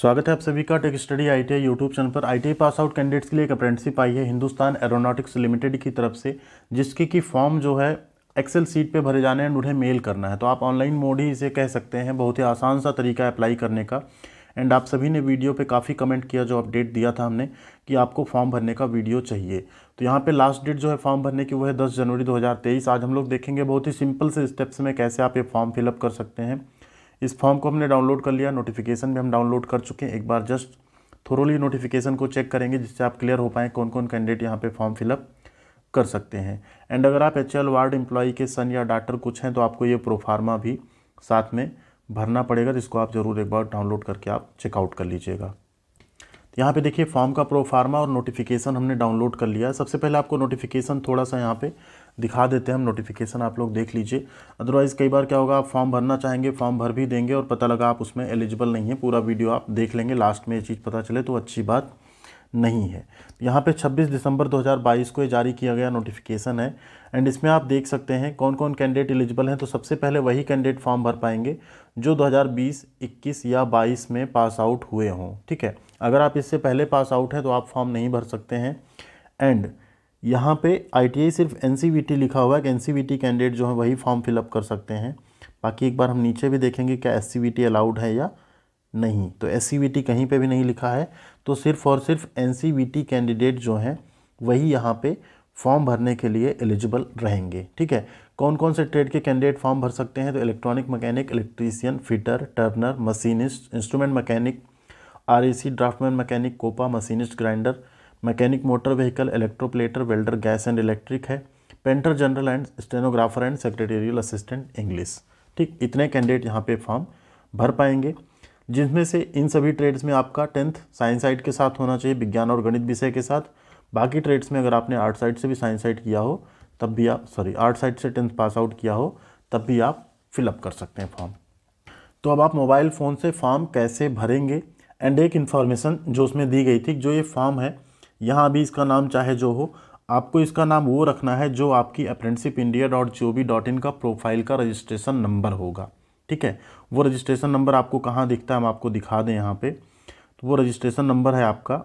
स्वागत है आप सभी का tech study I T YouTube channel पर आई पास आउट कैंडिडेट्स के लिए एक अप्रेंटिसिप आई है हिंदुस्तान एरोनॉटिक्स लिमिटेड की तरफ से जिसकी की फॉर्म जो है एक्सेल सीट पे भरे जाने एंड उन्हें मेल करना है तो आप ऑनलाइन मोड ही इसे कह सकते हैं बहुत ही आसान सा तरीका है अप्लाई करने का एंड आप सभी ने वीडियो पर काफ़ी कमेंट किया जो अपडेट दिया था हमने कि आपको फॉर्म भरने का वीडियो चाहिए तो यहाँ पर लास्ट डेट जो है फॉर्म भरने की वो है दस जनवरी दो आज हम लोग देखेंगे बहुत ही सिंपल से स्टेप्स में कैसे आप ये फॉर्म फिलअप कर सकते हैं इस फॉर्म को हमने डाउनलोड कर लिया नोटिफिकेशन भी हम डाउनलोड कर चुके हैं एक बार जस्ट थोरोली नोटिफिकेशन को चेक करेंगे जिससे आप क्लियर हो पाएँ कौन कौन कैंडिडेट यहाँ पर फॉर्म फिलअप कर सकते हैं एंड अगर आप एच वार्ड एम्प्लॉई के सन या डॉक्टर कुछ हैं तो आपको ये प्रोफार्मा भी साथ में भरना पड़ेगा जिसको आप ज़रूर एक बार डाउनलोड करके आप चेकआउट कर लीजिएगा तो यहाँ पे देखिए फॉर्म का प्रोफार्मा और नोटिफिकेशन हमने डाउनलोड कर लिया सबसे पहले आपको नोटिफिकेशन थोड़ा सा यहाँ पे दिखा देते हैं हम नोटिफिकेशन आप लोग देख लीजिए अदरवाइज़ कई बार क्या होगा आप फॉर्म भरना चाहेंगे फॉर्म भर भी देंगे और पता लगा आप उसमें एलिजिबल नहीं है पूरा वीडियो आप देख लेंगे लास्ट में ये चीज़ पता चले तो अच्छी बात नहीं है यहाँ पे 26 दिसंबर 2022 को ये जारी किया गया नोटिफिकेशन है एंड इसमें आप देख सकते हैं कौन कौन कैंडिडेट एलिजिबल हैं तो सबसे पहले वही कैंडिडेट फॉर्म भर पाएंगे जो 2020, 21 या 22 में पास आउट हुए हों ठीक है अगर आप इससे पहले पास आउट हैं तो आप फॉर्म नहीं भर सकते हैं एंड यहाँ पे आई सिर्फ एन लिखा हुआ है कि एन कैंडिडेट जो है वही फॉर्म फिलअप कर सकते हैं बाकी एक बार हम नीचे भी देखेंगे क्या एस अलाउड है या नहीं तो एस कहीं पे भी नहीं लिखा है तो सिर्फ़ और सिर्फ एन कैंडिडेट जो हैं वही यहाँ पे फॉर्म भरने के लिए एलिजिबल रहेंगे ठीक है कौन कौन से ट्रेड के कैंडिडेट फॉर्म भर सकते हैं तो electronic mechanic electrician fitter turner machinist instrument mechanic or draughtsman mechanic COPA machinist grinder mechanic motor vehicle electroplater welder gas and electric है painter general and stenographer and secretarial assistant English ठीक इतने candidate यहाँ पे form भर पाएंगे जिसमें से इन सभी ट्रेड्स में आपका टेंथ साइंस साइड के साथ होना चाहिए विज्ञान और गणित विषय के साथ बाकी ट्रेड्स में अगर आपने आर्ट साइड से भी साइंस साइड किया हो तब भी आप सॉरी आर्ट साइड से टेंथ पास आउट किया हो तब भी आप फिलअप कर सकते हैं फॉर्म तो अब आप मोबाइल फ़ोन से फॉर्म कैसे भरेंगे एंड एक इन्फॉर्मेशन जो उसमें दी गई थी जो ये फॉर्म है यहाँ भी इसका नाम चाहे जो हो आपको इसका नाम वो रखना है जो आपकी apprenticeship India dot G O V dot in का प्रोफाइल का रजिस्ट्रेशन नंबर होगा ठीक है वो रजिस्ट्रेशन नंबर आपको कहाँ दिखता है हम आपको दिखा दें यहाँ पे तो वो रजिस्ट्रेशन नंबर है आपका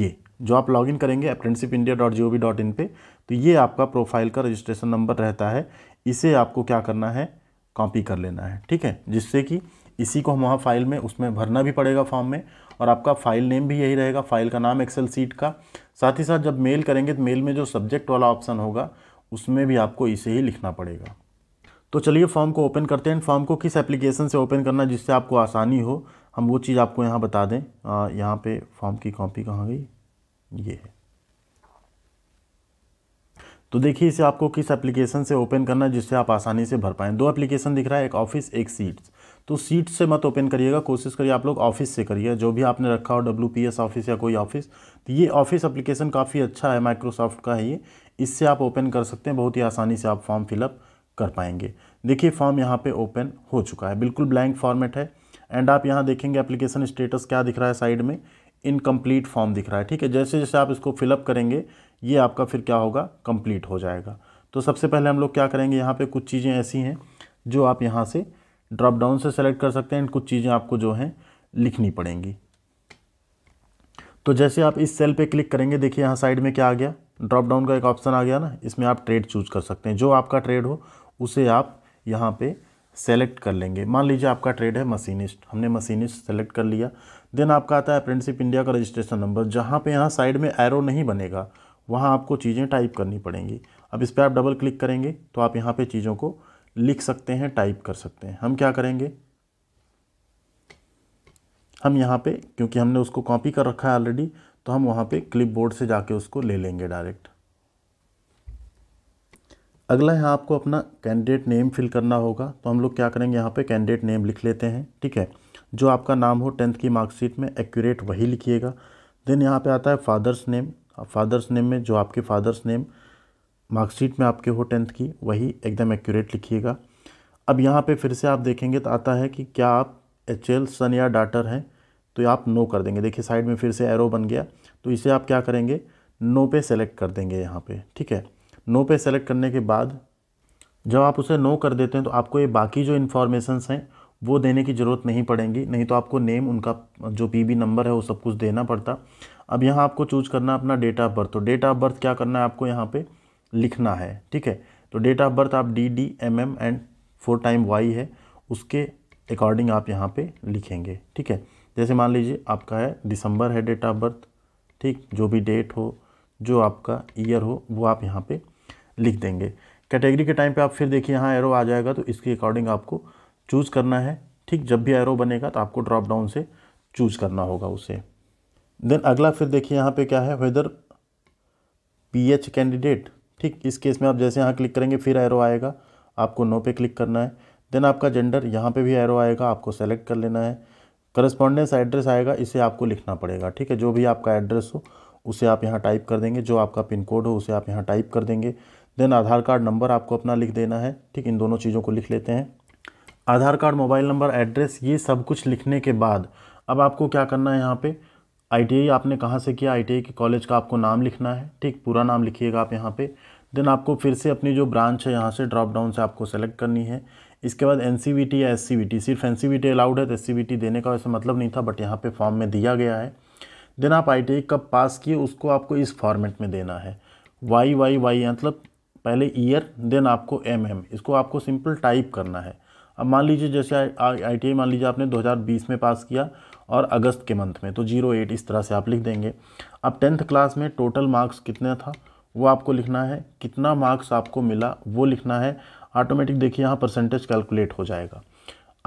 ये जो आप लॉगिन करेंगे apprenticeship India dot G O V dot in पर तो ये आपका प्रोफाइल का रजिस्ट्रेशन नंबर रहता है इसे आपको क्या करना है कॉपी कर लेना है ठीक है जिससे कि इसी को हम वहाँ फाइल में उसमें भरना भी पड़ेगा फॉर्म में और आपका फाइल नेम भी यही रहेगा फाइल का नाम एक्सेल सीट का साथ ही साथ जब मेल करेंगे तो मेल में जो सब्जेक्ट वाला ऑप्शन होगा उसमें भी आपको इसे ही लिखना पड़ेगा तो चलिए फॉर्म को ओपन करते हैं फॉर्म को किस एप्लीकेशन से ओपन करना जिससे आपको आसानी हो हम वो चीज़ आपको यहाँ बता दें यहाँ पे फॉर्म की कॉपी कहाँ गई ये है तो देखिए इसे आपको किस एप्लीकेशन से ओपन करना जिससे आप आसानी से भर पाएँ दो एप्लीकेशन दिख रहा है एक ऑफिस एक सीट्स तो सीट से मत ओपन करिएगा कोशिश करिए आप लोग ऑफिस से करिए जो भी आपने रखा हो डब्ल्यू ऑफिस या कोई ऑफिस तो ये ऑफिस अप्लीकेशन काफ़ी अच्छा है माइक्रोसॉफ्ट का है ये इससे आप ओपन कर सकते हैं बहुत ही आसानी से आप फॉर्म फिलअप कर पाएंगे देखिए फॉर्म यहाँ पे ओपन हो चुका है बिल्कुल ब्लैंक फॉर्मेट है एंड आप यहाँ देखेंगे एप्लीकेशन स्टेटस क्या दिख रहा है साइड में इनकम्प्लीट फॉर्म दिख रहा है ठीक है जैसे जैसे आप इसको फिलअप करेंगे ये आपका फिर क्या होगा कम्प्लीट हो जाएगा तो सबसे पहले हम लोग क्या करेंगे यहाँ पर कुछ चीज़ें ऐसी हैं जो आप यहाँ से ड्रॉप डाउन से सेलेक्ट कर सकते हैं कुछ चीज़ें आपको जो हैं लिखनी पड़ेंगी तो जैसे आप इस सेल पे क्लिक करेंगे देखिए यहाँ साइड में क्या आ गया ड्रॉप डाउन का एक ऑप्शन आ गया ना इसमें आप ट्रेड चूज कर सकते हैं जो आपका ट्रेड हो उसे आप यहाँ पे सेलेक्ट कर लेंगे मान लीजिए आपका ट्रेड है मशीनिस्ट हमने मशीनिस्ट सेलेक्ट कर लिया देन आपका आता है अप्रेंटिसिप इंडिया का रजिस्ट्रेशन नंबर जहाँ पर यहाँ साइड में एरो नहीं बनेगा वहाँ आपको चीज़ें टाइप करनी पड़ेंगी अब इस पर आप डबल क्लिक करेंगे तो आप यहाँ पर चीज़ों को लिख सकते हैं टाइप कर सकते हैं हम क्या करेंगे हम यहाँ पे क्योंकि हमने उसको कॉपी कर रखा है ऑलरेडी तो हम वहाँ पे क्लिपबोर्ड से जाके उसको ले लेंगे डायरेक्ट अगला है आपको अपना कैंडिडेट नेम फिल करना होगा तो हम लोग क्या करेंगे यहाँ पे कैंडिडेट नेम लिख लेते हैं ठीक है जो आपका नाम हो टेंथ की मार्कशीट में एक्यूरेट वही लिखिएगा देन यहाँ पे आता है फादर्स नेम फादर्स नेम में जो आपके फादर्स नेम मार्कशीट में आपके हो टेंथ की वही एकदम एक्यूरेट लिखिएगा अब यहाँ पे फिर से आप देखेंगे तो आता है कि क्या आप एच एल सन या डाटर हैं तो आप नो कर देंगे देखिए साइड में फिर से एरो बन गया तो इसे आप क्या करेंगे नो पे सेलेक्ट कर देंगे यहाँ पे ठीक है नो पे सेलेक्ट करने के बाद जब आप उसे नो कर देते हैं तो आपको ये बाकी जो इन्फॉर्मेशंस हैं वो देने की ज़रूरत नहीं पड़ेंगी नहीं तो आपको नेम उनका जो पी नंबर है वो सब कुछ देना पड़ता अब यहाँ आपको चूज करना अपना डेट ऑफ बर्थ तो डेट ऑफ बर्थ क्या करना है आपको यहाँ पर लिखना है ठीक है तो डेट ऑफ बर्थ आप D D M M and four time Y है उसके अकॉर्डिंग आप यहाँ पे लिखेंगे ठीक है जैसे मान लीजिए आपका है दिसंबर है डेट ऑफ बर्थ ठीक जो भी डेट हो जो आपका ईयर हो वो आप यहाँ पे लिख देंगे कैटेगरी के टाइम पे आप फिर देखिए यहाँ एरो आ जाएगा तो इसके अकॉर्डिंग आपको चूज़ करना है ठीक जब भी एरो बनेगा तो आपको ड्रॉप डाउन से चूज़ करना होगा उसे देन अगला फिर देखिए यहाँ पे क्या है वेदर एच कैंडिडेट ठीक इस केस में आप जैसे यहाँ क्लिक करेंगे फिर एरो आएगा आपको नो पे क्लिक करना है देन आपका जेंडर यहाँ पे भी एरो आएगा आपको सेलेक्ट कर लेना है करस्पॉन्डेंस एड्रेस आएगा इसे आपको लिखना पड़ेगा ठीक है जो भी आपका एड्रेस हो उसे आप यहाँ टाइप कर देंगे जो आपका पिन कोड हो उसे आप यहाँ टाइप कर देंगे देन आधार कार्ड नंबर आपको अपना लिख देना है ठीक इन दोनों चीज़ों को लिख लेते हैं Aadhaar card mobile number address ये सब कुछ लिखने के बाद अब आपको क्या करना है यहाँ पर आई आपने कहाँ से किया आई के कॉलेज का आपको नाम लिखना है ठीक पूरा नाम लिखिएगा आप यहाँ पे देन आपको फिर से अपनी जो ब्रांच है यहाँ से ड्रॉप डाउन से आपको सेलेक्ट करनी है इसके बाद एन या एस सिर्फ एन अलाउड है तो एस देने का वैसे मतलब नहीं था बट यहाँ पे फॉर्म में दिया गया है देन आप आई कब पास किए उसको आपको इस फॉर्मेट में देना है वाई वाई वाई मतलब पहले ईयर देन आपको एम एम इसको आपको सिंपल टाइप करना है अब मान लीजिए जैसे आई टी आई मान लीजिए आपने 2020 में पास किया और अगस्त के मंथ में तो जीरो एट इस तरह से आप लिख देंगे अब टेंथ क्लास में टोटल मार्क्स कितना था वो आपको लिखना है कितना मार्क्स आपको मिला वो लिखना है ऑटोमेटिक देखिए यहाँ परसेंटेज कैलकुलेट हो जाएगा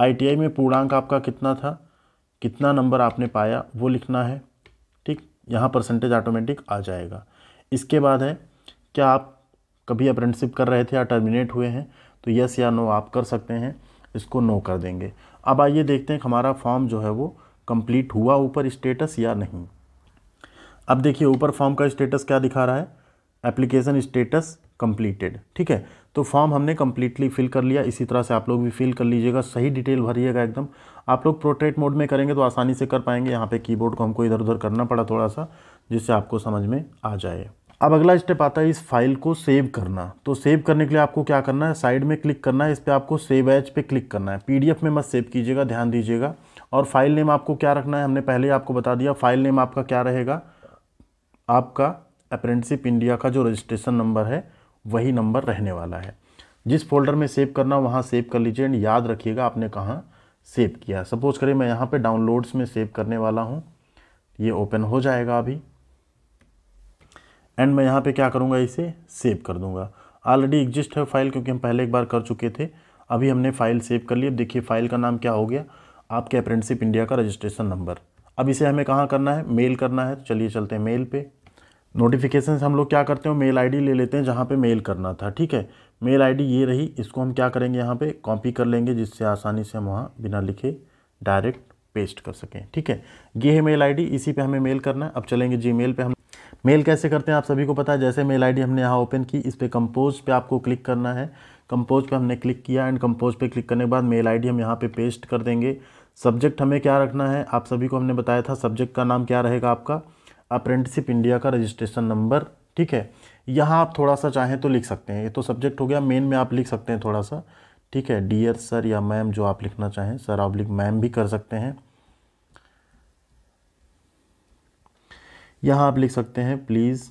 आईटीआई में पूर्णांक आपका कितना था कितना नंबर आपने पाया वो लिखना है ठीक यहाँ परसेंटेज ऑटोमेटिक आ जाएगा इसके बाद है क्या आप कभी अप्रेंटिसिप कर रहे थे या टर्मिनेट हुए हैं तो यस या नो आप कर सकते हैं इसको नो कर देंगे अब आइए देखते हैं हमारा फॉर्म जो है वो कंप्लीट हुआ ऊपर स्टेटस या नहीं अब देखिए ऊपर फॉर्म का स्टेटस क्या दिखा रहा है एप्लीकेशन स्टेटस कंप्लीटेड ठीक है तो फॉर्म हमने कम्प्लीटली फिल कर लिया इसी तरह से आप लोग भी फिल कर लीजिएगा सही डिटेल भरिएगा एकदम आप लोग प्रोट्रेट मोड में करेंगे तो आसानी से कर पाएंगे यहाँ पे कीबोर्ड को हमको इधर उधर करना पड़ा थोड़ा सा जिससे आपको समझ में आ जाए अब अगला स्टेप आता है इस फाइल को सेव करना तो सेव करने के लिए आपको क्या करना है साइड में क्लिक करना है इस पर आपको सेव एच पे क्लिक करना है पी में मत सेव कीजिएगा ध्यान दीजिएगा और फाइल नेम आपको क्या रखना है हमने पहले आपको बता दिया फाइल नेम आपका क्या रहेगा आपका अप्रेंटिसिप इंडिया का जो रजिस्ट्रेशन नंबर है वही नंबर रहने वाला है जिस फोल्डर में सेव करना वहाँ सेव कर लीजिए एंड याद रखिएगा आपने कहाँ सेव किया सपोज करें मैं यहाँ पे डाउनलोड्स में सेव करने वाला हूँ ये ओपन हो जाएगा अभी एंड मैं यहाँ पे क्या करूँगा इसे सेव कर दूँगा ऑलरेडी एग्जिस्ट है फाइल क्योंकि हम पहले एक बार कर चुके थे अभी हमने फाइल सेव कर ली अब देखिए फाइल का नाम क्या हो गया आपके अप्रेंटिसिप इंडिया का रजिस्ट्रेशन नंबर अब इसे हमें कहाँ करना है मेल करना है तो चलिए चलते हैं मेल पे नोटिफिकेशन हम लोग क्या करते हैं मेल आईडी ले लेते हैं जहाँ पे मेल करना था ठीक है मेल आईडी ये रही इसको हम क्या करेंगे यहाँ पे कॉपी कर लेंगे जिससे आसानी से हम वहाँ बिना लिखे डायरेक्ट पेस्ट कर सकें ठीक है ये है मेल आई इसी पर हमें मेल करना है अब चलेंगे जी मेल हम मेल कैसे करते हैं आप सभी को पता है जैसे मेल आई हमने यहाँ ओपन की इस पर कंपोज पर आपको क्लिक करना है कंपोज पे हमने क्लिक किया एंड कंपोज पे क्लिक करने के बाद मेल आईडी हम यहाँ पे पेस्ट कर देंगे सब्जेक्ट हमें क्या रखना है आप सभी को हमने बताया था सब्जेक्ट का नाम क्या रहेगा आपका अप्रेंटिसिप इंडिया का रजिस्ट्रेशन नंबर ठीक है यहाँ आप थोड़ा सा चाहें तो लिख सकते हैं ये तो सब्जेक्ट हो गया मेन में आप लिख सकते हैं थोड़ा सा ठीक है डियर सर या मैम जो आप लिखना चाहें सर आप लिख मैम भी कर सकते हैं यहाँ आप लिख सकते हैं please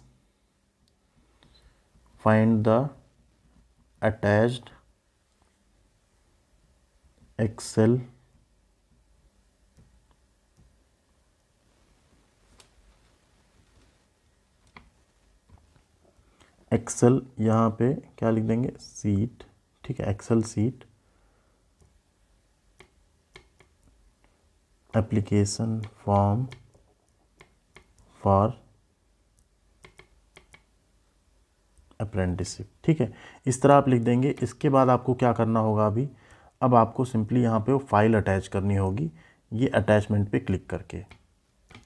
find the attached excel Excel यहाँ पे क्या लिख देंगे सीट ठीक है Excel sheet application form for apprenticeship ठीक है इस तरह आप लिख देंगे इसके बाद आपको क्या करना होगा अभी अब आपको सिंपली यहाँ पे वो फाइल अटैच करनी होगी ये अटैचमेंट पे क्लिक करके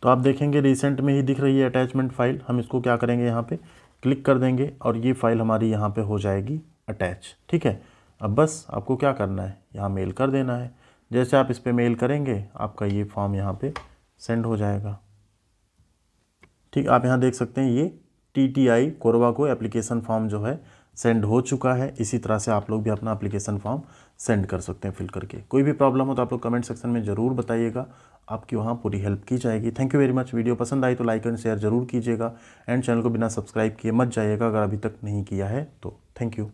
तो आप देखेंगे रिसेंट में ही दिख रही है अटैचमेंट फ़ाइल हम इसको क्या करेंगे यहाँ पे क्लिक कर देंगे और ये फ़ाइल हमारी यहाँ पे हो जाएगी अटैच ठीक है अब बस आपको क्या करना है यहाँ मेल कर देना है जैसे आप इस पर मेल करेंगे आपका ये फॉर्म यहाँ पर सेंड हो जाएगा ठीक आप यहाँ देख सकते हैं ये टी टी आई कोरबा को एप्लीकेशन फॉर्म जो है सेंड हो चुका है इसी तरह से आप लोग भी अपना एप्लीकेशन फॉर्म सेंड कर सकते हैं फिल करके कोई भी प्रॉब्लम हो तो आप लोग कमेंट सेक्शन में ज़रूर बताइएगा आपकी वहाँ पूरी हेल्प की जाएगी thank you very much video पसंद आई तो लाइक एंड शेयर ज़रूर कीजिएगा एंड चैनल को बिना सब्सक्राइब किए मत जाइएगा अगर अभी तक नहीं किया है तो थैंक यू